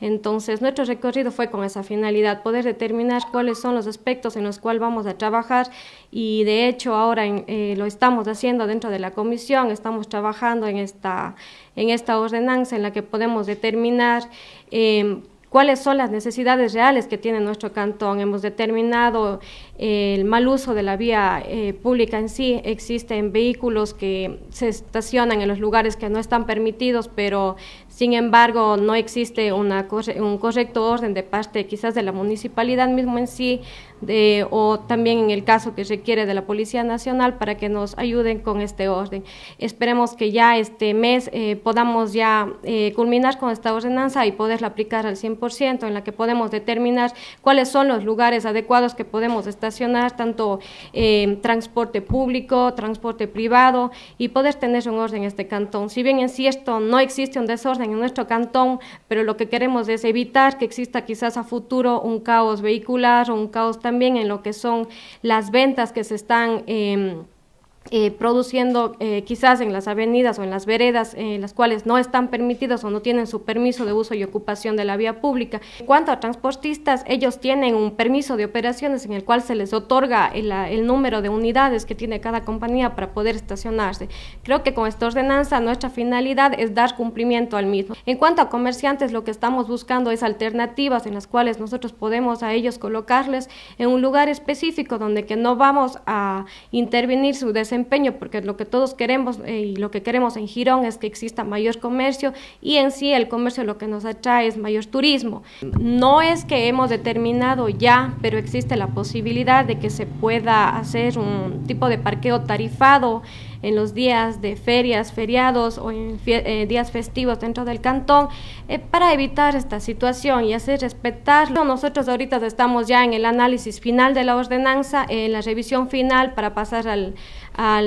Entonces, nuestro recorrido fue con esa finalidad, poder determinar cuáles son los aspectos en los cuales vamos a trabajar y de hecho ahora eh, lo estamos haciendo dentro de la comisión, estamos trabajando en esta, en esta ordenanza en la que podemos determinar eh, cuáles son las necesidades reales que tiene nuestro cantón. Hemos determinado eh, el mal uso de la vía eh, pública en sí. Existen vehículos que se estacionan en los lugares que no están permitidos, pero sin embargo no existe un correcto orden de parte quizás de la municipalidad mismo en sí o también en el caso que requiere de la Policía Nacional para que nos ayuden con este orden. Esperemos que ya este mes eh, podamos ya eh, culminar con esta ordenanza y poderla aplicar al 100%, en la que podemos determinar cuáles son los lugares adecuados que podemos estacionar, tanto eh, transporte público, transporte privado, y poder tener un orden en este cantón. Si bien en sí esto no existe un desorden en nuestro cantón, pero lo que queremos es evitar que exista quizás a futuro un caos vehicular o un caos también en lo que son las ventas que se están... Em, eh, produciendo eh, quizás en las avenidas o en las veredas, en eh, las cuales no están permitidas o no tienen su permiso de uso y ocupación de la vía pública. En cuanto a transportistas, ellos tienen un permiso de operaciones en el cual se les otorga el, número de unidades que tiene cada compañía para poder estacionarse. Creo que con esta ordenanza nuestra finalidad es dar cumplimiento al mismo. En cuanto a comerciantes, lo que estamos buscando es alternativas en las cuales nosotros podemos a ellos colocarles en un lugar específico donde que no vamos a intervenir su desarrollo desempeño, porque lo que todos queremos eh, y lo que queremos en Girón es que exista mayor comercio y en sí el comercio lo que nos atrae es mayor turismo. No es que hemos determinado ya, pero existe la posibilidad de que se pueda hacer un tipo de parqueo tarifado en los días de ferias, feriados o en eh, días festivos dentro del cantón eh, para evitar esta situación y hacer respetarlo. Nosotros ahorita estamos ya en el análisis final de la ordenanza, en la revisión final para pasar al,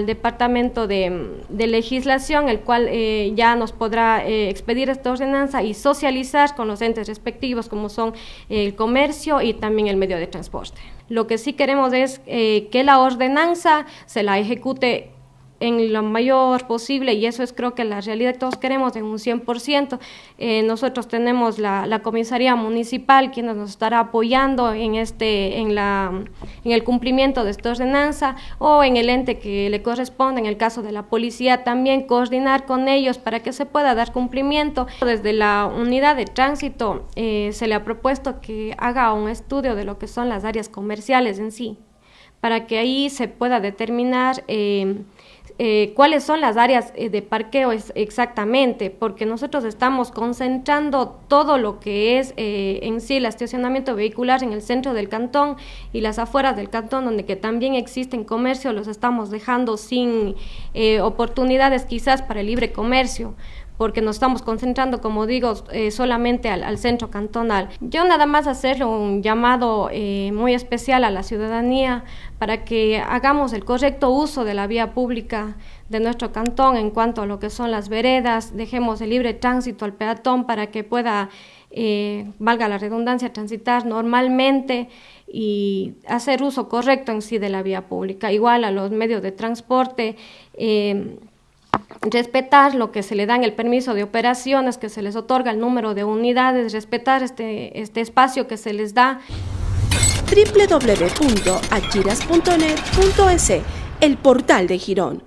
departamento de, legislación, el cual eh, ya nos podrá expedir esta ordenanza y socializar con los entes respectivos, como son el comercio y también el medio de transporte. Lo que sí queremos es que la ordenanza se la ejecute en lo mayor posible y eso es creo que la realidad que todos queremos en un 100%. Eh, nosotros tenemos la, comisaría municipal quien nos estará apoyando en, este, en, la, en el cumplimiento de esta ordenanza o en el ente que le corresponde, en el caso de la policía también coordinar con ellos para que se pueda dar cumplimiento. Desde la unidad de tránsito eh, se le ha propuesto que haga un estudio de lo que son las áreas comerciales en sí para que ahí se pueda determinar eh, eh, cuáles son las áreas eh, de parqueo exactamente, porque nosotros estamos concentrando todo lo que es en sí el estacionamiento vehicular en el centro del cantón y las afueras del cantón, donde que también existen comercio, los estamos dejando sin oportunidades quizás para el libre comercio porque nos estamos concentrando, como digo, eh, solamente al, centro cantonal. Yo nada más hacerle un llamado eh, muy especial a la ciudadanía para que hagamos el correcto uso de la vía pública de nuestro cantón en cuanto a lo que son las veredas, dejemos el libre tránsito al peatón para que pueda, eh, valga la redundancia, transitar normalmente y hacer uso correcto en sí de la vía pública. Igual a los medios de transporte respetar lo que se le en el permiso de operaciones, que se les otorga el número de unidades, respetar este, este espacio que se les da. www.achiras.net.es, el portal de Girón